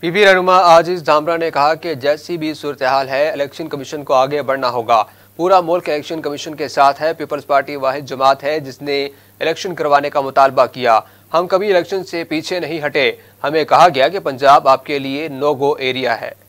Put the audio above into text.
PP रहनुमा आजिज धामरा ने कहा कि जैसी भी सूरत हाल है इलेक्शन कमीशन को आगे बढ़ना होगा पूरा मुल्क इलेक्शन कमीशन के साथ है पीपल्स पार्टी वाहिद जमात है जिसने इलेक्शन करवाने का मुतालबा किया हम कभी इलेक्शन से पीछे नहीं हटे हमें कहा गया कि पंजाब आपके लिए नो गो एरिया है